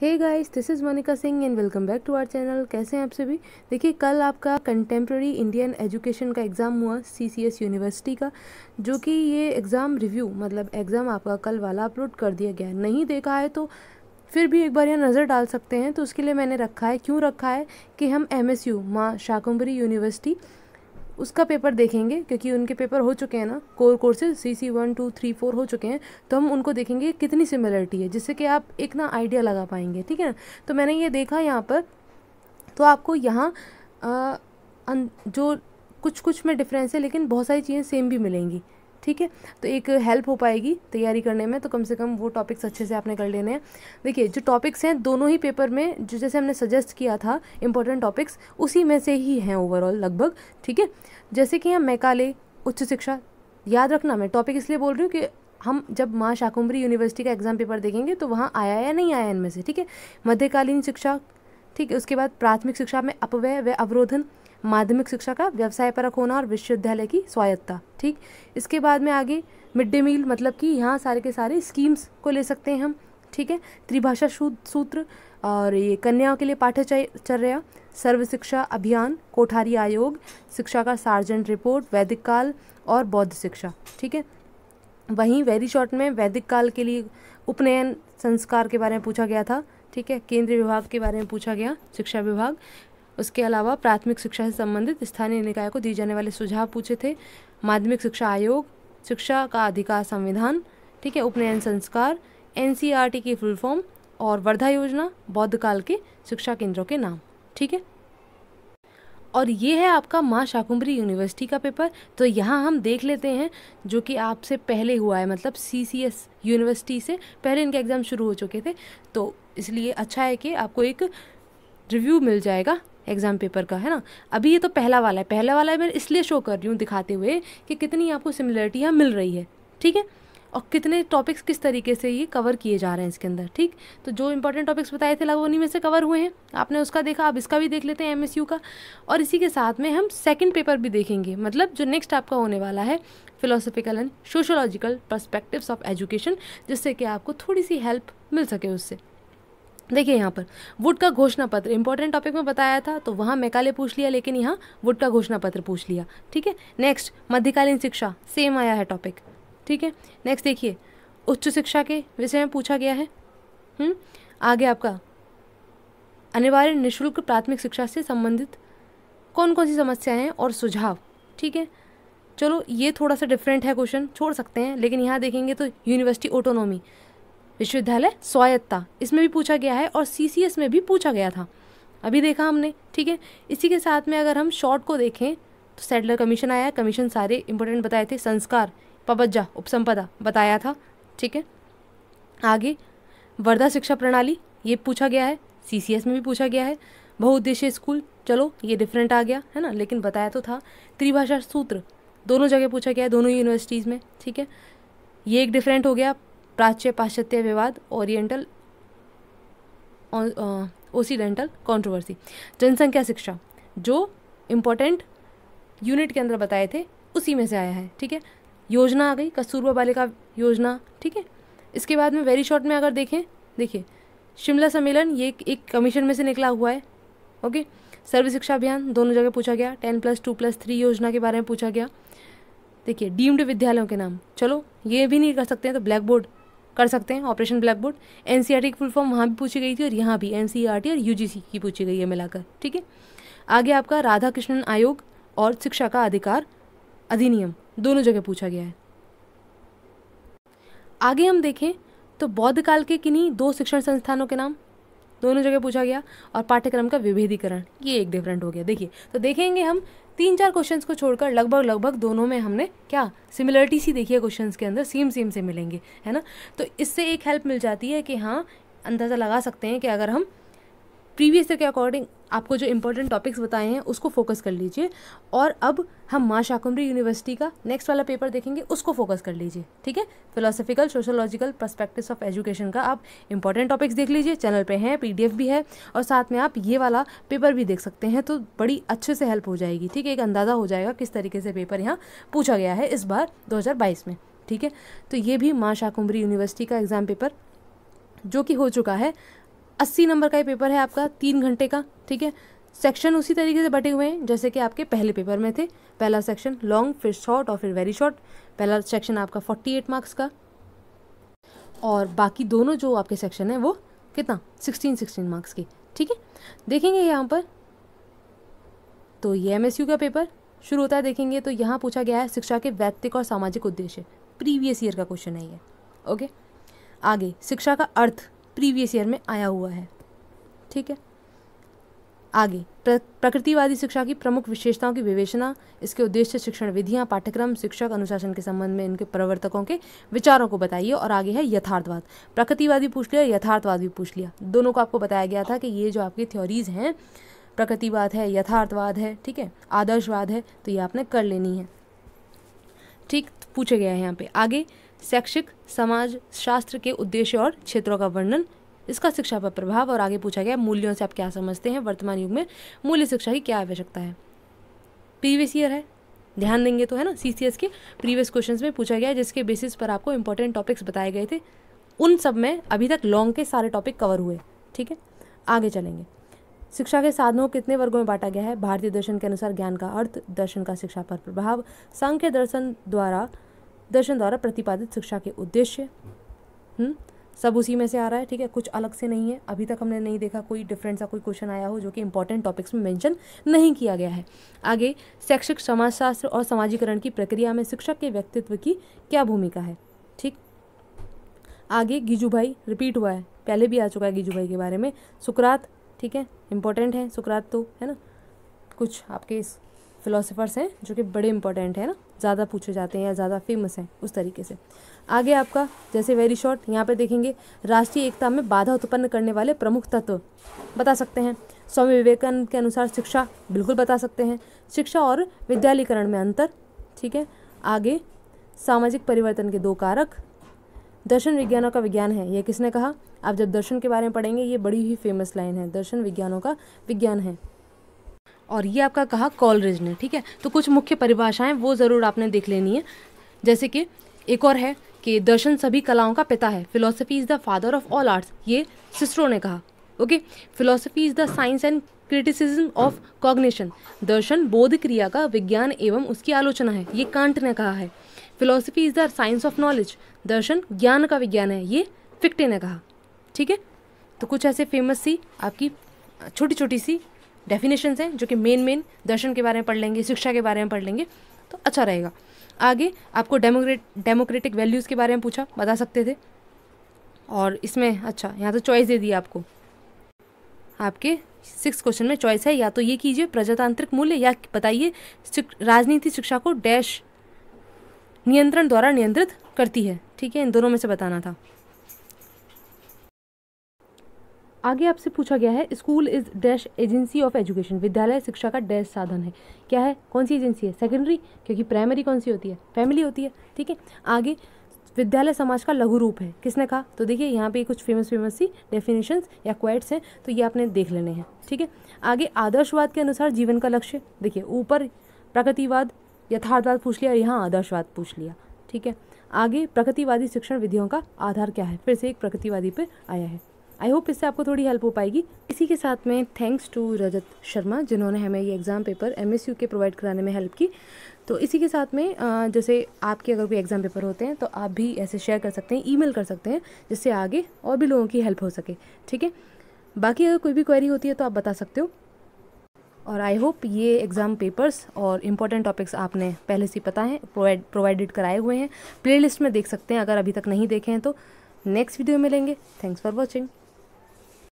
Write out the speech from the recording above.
Hey guys this is Monica Singh and welcome back to our channel कैसे हैं आप सभी देखिए कल आपका कंटेम्प्रेरी इंडियन एजुकेशन का एग्ज़ाम हुआ सीसीएस यूनिवर्सिटी का जो कि ये एग्ज़ाम रिव्यू मतलब एग्ज़ाम आपका कल वाला अपलोड कर दिया गया नहीं देखा है तो फिर भी एक बार यहाँ नज़र डाल सकते हैं तो उसके लिए मैंने रखा है क्यों रखा है कि हम एम एस यू माँ शाकुम्बरी यूनिवर्सिटी उसका पेपर देखेंगे क्योंकि उनके पेपर हो चुके हैं ना core courses C C one two three four हो चुके हैं तो हम उनको देखेंगे कितनी सिमिलरिटी है जिससे कि आप एक ना आइडिया लगा पाएंगे ठीक है तो मैंने ये देखा यहाँ पर तो आपको यहाँ जो कुछ कुछ में डिफरेंस है लेकिन बहुत सारी चीज़ें सेम भी मिलेंगी ठीक है तो एक हेल्प हो पाएगी तैयारी करने में तो कम से कम वो टॉपिक्स अच्छे से आपने कर लेने हैं देखिए जो टॉपिक्स हैं दोनों ही पेपर में जो जैसे हमने सजेस्ट किया था इंपॉर्टेंट टॉपिक्स उसी में से ही हैं ओवरऑल लगभग ठीक है जैसे कि हम मैकाले उच्च शिक्षा याद रखना मैं टॉपिक इसलिए बोल रही हूँ कि हम जब माँ शाकुम्बरी यूनिवर्सिटी का एग्ज़ाम पेपर देखेंगे तो वहाँ आया या नहीं आया इनमें से ठीक है मध्यकालीन शिक्षा ठीक है उसके बाद प्राथमिक शिक्षा में अपव्यय व अवरोधन माध्यमिक शिक्षा का व्यवसाय परक होना और विश्वविद्यालय की स्वायत्ता ठीक इसके बाद में आगे मिड डे मील मतलब कि यहाँ सारे के सारे स्कीम्स को ले सकते हैं हम ठीक है त्रिभाषा सूत्र और ये कन्याओं के लिए पाठ्यचर्या सर्व शिक्षा अभियान कोठारी आयोग शिक्षा का सार्जेंट रिपोर्ट वैदिक काल और बौद्ध शिक्षा ठीक है वहीं वेरी शॉर्ट में वैदिक काल के लिए उपनयन संस्कार के बारे में पूछा गया था ठीक है केंद्रीय विभाग के बारे में पूछा गया शिक्षा विभाग उसके अलावा प्राथमिक शिक्षा से संबंधित स्थानीय निकाय को दिए जाने वाले सुझाव पूछे थे माध्यमिक शिक्षा आयोग शिक्षा का अधिकार संविधान ठीक है उपनयन संस्कार एन की फुल फॉर्म और वर्धा योजना बौद्ध काल के शिक्षा केंद्रों के नाम ठीक है और ये है आपका माँ शाकुंभरी यूनिवर्सिटी का पेपर तो यहाँ हम देख लेते हैं जो कि आपसे पहले हुआ है मतलब सी सी एस यूनिवर्सिटी से पहले इनके एग्ज़ाम शुरू हो चुके थे तो इसलिए अच्छा है कि आपको एक रिव्यू मिल जाएगा एग्ज़ाम पेपर का है ना अभी ये तो पहला वाला है पहला वाला है मैं इसलिए शो कर रही हूँ दिखाते हुए कि कितनी आपको सिमिलरिटी यहाँ मिल रही है ठीक है और कितने टॉपिक्स किस तरीके से ये कवर किए जा रहे हैं इसके अंदर ठीक तो जो इंपॉर्टेंट टॉपिक्स बताए थे लगभग उन्हीं में से कवर हुए हैं आपने उसका देखा अब इसका भी देख लेते हैं एम का और इसी के साथ में हम सेकंड पेपर भी देखेंगे मतलब जो नेक्स्ट आपका होने वाला है philosophical and sociological perspectives of education जिससे कि आपको थोड़ी सी हेल्प मिल सके उससे देखिए यहाँ पर वुड का घोषणा पत्र इंपॉर्टेंट टॉपिक में बताया था तो वहाँ मैकाले पूछ लिया लेकिन यहाँ वुड का घोषणा पत्र पूछ लिया ठीक है नेक्स्ट मध्यकालीन शिक्षा सेम आया है टॉपिक ठीक है नेक्स्ट देखिए उच्च शिक्षा के विषय में पूछा गया है हुँ? हम्म? आगे आपका अनिवार्य निःशुल्क प्राथमिक शिक्षा से संबंधित कौन कौन सी समस्याएं हैं और सुझाव ठीक है चलो ये थोड़ा सा डिफरेंट है क्वेश्चन छोड़ सकते हैं लेकिन यहाँ देखेंगे तो यूनिवर्सिटी ऑटोनॉमी विश्वविद्यालय स्वायत्ता इसमें भी पूछा गया है और सी में भी पूछा गया था अभी देखा हमने ठीक है इसी के साथ में अगर हम शॉर्ट को देखें तो सेटलर कमीशन आया कमीशन सारे इंपॉर्टेंट बताए थे संस्कार पबज्जा उपसंपदा बताया था ठीक है आगे वर्धा शिक्षा प्रणाली ये पूछा गया है सी में भी पूछा गया है बहुउद्देश्य स्कूल चलो ये डिफरेंट आ गया है ना लेकिन बताया तो था त्रिभाषा सूत्र दोनों जगह पूछा गया है दोनों यूनिवर्सिटीज़ में ठीक है ये एक डिफरेंट हो गया प्राच्य पाश्चात्य विवाद ओरिएंटल ओसीडेंटल कंट्रोवर्सी जनसंख्या शिक्षा जो इम्पोर्टेंट यूनिट के अंदर बताए थे उसी में से आया है ठीक है योजना आ गई कस्तूरबा बालिका योजना ठीक है इसके बाद में वेरी शॉर्ट में अगर देखें देखिए शिमला सम्मेलन ये एक कमीशन में से निकला हुआ है ओके सर्व शिक्षा अभियान दोनों जगह पूछा गया ten plus two plus three योजना के बारे में पूछा गया देखिए डीम्ड विद्यालयों के नाम चलो ये भी नहीं कर सकते हैं तो ब्लैक बोर्ड कर सकते हैं ऑपरेशन ब्लैक बोर्ड एन की फुल फॉर्म वहाँ भी पूछी गई थी और यहाँ भी एन e और यू की पूछी गई है मिलाकर ठीक है आगे आपका राधा कृष्णन आयोग और शिक्षा का अधिकार अधिनियम दोनों जगह पूछा गया है आगे हम देखें तो बौद्ध काल के किन्हीं दो शिक्षण संस्थानों के नाम दोनों जगह पूछा गया और पाठ्यक्रम का विभेदीकरण ये एक डिफरेंट हो गया देखिए तो देखेंगे हम तीन चार क्वेश्चंस को छोड़कर लगभग लगभग दोनों में हमने क्या सिमिलरिटी सी देखी है क्वेश्चंस के अंदर सेम सेम से मिलेंगे है ना तो इससे एक हेल्प मिल जाती है कि हाँ अंदाज़ा लगा सकते हैं कि अगर हम प्रीवियस ईयर के अकॉर्डिंग आपको जो इम्पोर्टेंट टॉपिक्स बताए हैं उसको फोकस कर लीजिए और अब हम माँ शाकुम्भरी यूनिवर्सिटी का नेक्स्ट वाला पेपर देखेंगे उसको फोकस कर लीजिए ठीक है philosophical sociological perspective of education का आप इंपॉर्टेंट टॉपिक्स देख लीजिए चैनल पे हैं पी भी है और साथ में आप ये वाला पेपर भी देख सकते हैं तो बड़ी अच्छे से हेल्प हो जाएगी ठीक है एक अंदाज़ा हो जाएगा किस तरीके से पेपर यहाँ पूछा गया है इस बार दो में ठीक है तो ये भी माँ शाकुम्भरी यूनिवर्सिटी का एग्ज़ाम पेपर जो कि हो चुका है अस्सी नंबर का ये पेपर है आपका तीन घंटे का ठीक है सेक्शन उसी तरीके से बटे हुए हैं जैसे कि आपके पहले पेपर में थे पहला सेक्शन लॉन्ग फिर शॉर्ट और फिर वेरी शॉर्ट पहला सेक्शन आपका फोर्टी एट मार्क्स का और बाकी दोनों जो आपके सेक्शन है वो कितना सिक्सटीन सिक्सटीन मार्क्स के ठीक है देखेंगे यहाँ पर तो ये एम का पेपर शुरू होता है देखेंगे तो यहाँ पूछा गया है शिक्षा के वैतिक और सामाजिक उद्देश्य प्रीवियस ईयर का क्वेश्चन है ये ओके आगे शिक्षा का अर्थ प्रीवियस ईयर में आया हुआ है ठीक है आगे प्र, प्रकृतिवादी शिक्षा की प्रमुख विशेषताओं की विवेचना इसके उद्देश्य शिक्षण विधियां पाठ्यक्रम शिक्षक अनुशासन के संबंध में इनके प्रवर्तकों के विचारों को बताइए और आगे है यथार्थवाद प्रकृतिवादी पूछ लिया यथार्थवाद भी पूछ लिया दोनों को आपको बताया गया था कि ये जो आपकी थ्योरीज हैं प्रकृतिवाद है यथार्थवाद है ठीक है आदर्शवाद है तो ये आपने कर लेनी है ठीक पूछे गया है यहाँ पे आगे शैक्षिक समाज शास्त्र के उद्देश्य और क्षेत्रों का वर्णन इसका शिक्षा पर प्रभाव और आगे पूछा गया मूल्यों से आप क्या समझते हैं वर्तमान युग में मूल्य शिक्षा की क्या आवश्यकता है प्रीवियस ईयर है ध्यान देंगे तो है ना सी के प्रीवियस क्वेश्चंस में पूछा गया जिसके बेसिस पर आपको इंपॉर्टेंट टॉपिक्स बताए गए थे उन सब में अभी तक लॉन्ग के सारे टॉपिक कवर हुए ठीक है आगे चलेंगे शिक्षा के साधनों कितने वर्गों में बांटा गया है भारतीय दर्शन के अनुसार ज्ञान का अर्थ दर्शन का शिक्षा पर प्रभाव सांख्य दर्शन द्वारा दर्शन द्वारा प्रतिपादित शिक्षा के उद्देश्य हम्म, सब उसी में से आ रहा है ठीक है कुछ अलग से नहीं है अभी तक हमने नहीं देखा कोई डिफरेंट सा कोई क्वेश्चन आया हो जो कि इंपॉर्टेंट टॉपिक्स में मेंशन नहीं किया गया है आगे शैक्षिक समाजशास्त्र और समाजीकरण की प्रक्रिया में शिक्षक के व्यक्तित्व की क्या भूमिका है ठीक आगे गिजू भाई रिपीट हुआ है पहले भी आ चुका है गिजू भाई के बारे में सुकरात ठीक है इंपॉर्टेंट है सुकरात तो है ना कुछ आपके इस फिलोसफर्स हैं जो कि बड़े इंपॉर्टेंट हैं ना ज़्यादा पूछे जाते हैं या ज़्यादा फेमस हैं उस तरीके से आगे आपका जैसे वेरी शॉर्ट यहाँ पे देखेंगे राष्ट्रीय एकता में बाधा उत्पन्न करने वाले प्रमुख तत्व बता सकते हैं स्वामी विवेकानंद के अनुसार शिक्षा बिल्कुल बता सकते हैं शिक्षा और विद्यालयकरण में अंतर ठीक है आगे सामाजिक परिवर्तन के दो कारक दर्शन विज्ञानों का विज्ञान है यह किसने कहा आप जब दर्शन के बारे में पढ़ेंगे ये बड़ी ही फेमस लाइन है दर्शन विज्ञानों का विज्ञान है और ये आपका कहा कॉलरेज ने ठीक है तो कुछ मुख्य परिभाषाएं वो ज़रूर आपने देख लेनी है जैसे कि एक और है कि दर्शन सभी कलाओं का पिता है philosophy is the father of all arts ये सिस्ट्रो ने कहा okay philosophy is the science and criticism of cognition दर्शन बोध क्रिया का विज्ञान एवं उसकी आलोचना है ये कांट ने कहा है philosophy is the science of knowledge दर्शन ज्ञान का विज्ञान है ये फिक्टे ने कहा ठीक है तो कुछ ऐसे फेमस सी आपकी छोटी छोटी सी डेफिनेशन हैं जो कि मेन मेन दर्शन के बारे में पढ़ लेंगे शिक्षा के बारे में पढ़ लेंगे तो अच्छा रहेगा आगे आपको डेमोक्रेट डेमोक्रेटिक वैल्यूज़ के बारे में पूछा बता सकते थे और इसमें अच्छा यहाँ तो चॉइस दे दी आपको आपके सिक्स क्वेश्चन में चॉइस है या तो ये कीजिए प्रजातांत्रिक मूल्य या बताइए राजनीति शिक्षा को डैश नियंत्रण द्वारा नियंत्रित करती है ठीक है इन दोनों में से बताना था आगे आपसे पूछा गया है school is dash agency of education विद्यालय शिक्षा का डैश साधन है क्या है कौन सी एजेंसी है सेकेंडरी क्योंकि प्राइमरी कौन सी होती है फैमिली होती है ठीक है आगे विद्यालय समाज का लघु रूप है किसने कहा तो देखिए यहाँ पे कुछ फेमस फेमस सी डेफिनेशन या क्वेट्स हैं तो ये आपने देख लेने हैं ठीक है आगे आदर्शवाद के अनुसार जीवन का लक्ष्य देखिए ऊपर प्रगतिवाद यथार्थवाद पूछ लिया यहाँ आदर्शवाद पूछ लिया ठीक है आगे प्रकृतिवादी शिक्षण विधियों का आधार क्या है फिर से एक प्रकृतिवादी पर आया है आई होप इससे आपको थोड़ी हेल्प हो पाएगी इसी के साथ में थैंक्स टू रजत शर्मा जिन्होंने हमें ये एग्ज़ाम पेपर एम के प्रोवाइड कराने में हेल्प की तो इसी के साथ में जैसे आपके अगर कोई एग्ज़ाम पेपर होते हैं तो आप भी ऐसे शेयर कर सकते हैं ईमेल कर सकते हैं जिससे आगे और भी लोगों की हेल्प हो सके ठीक है बाकी अगर कोई भी क्वेरी होती है तो आप बता सकते हो और आई होप ये एग्ज़ाम पेपर्स और इम्पॉर्टेंट टॉपिक्स आपने पहले से पता है प्रोवाइड प्रोवाइडेड कराए हुए हैं प्लेलिस्ट में देख सकते हैं अगर अभी तक नहीं देखे हैं तो नेक्स्ट वीडियो में लेंगे थैंक्स फॉर वॉचिंग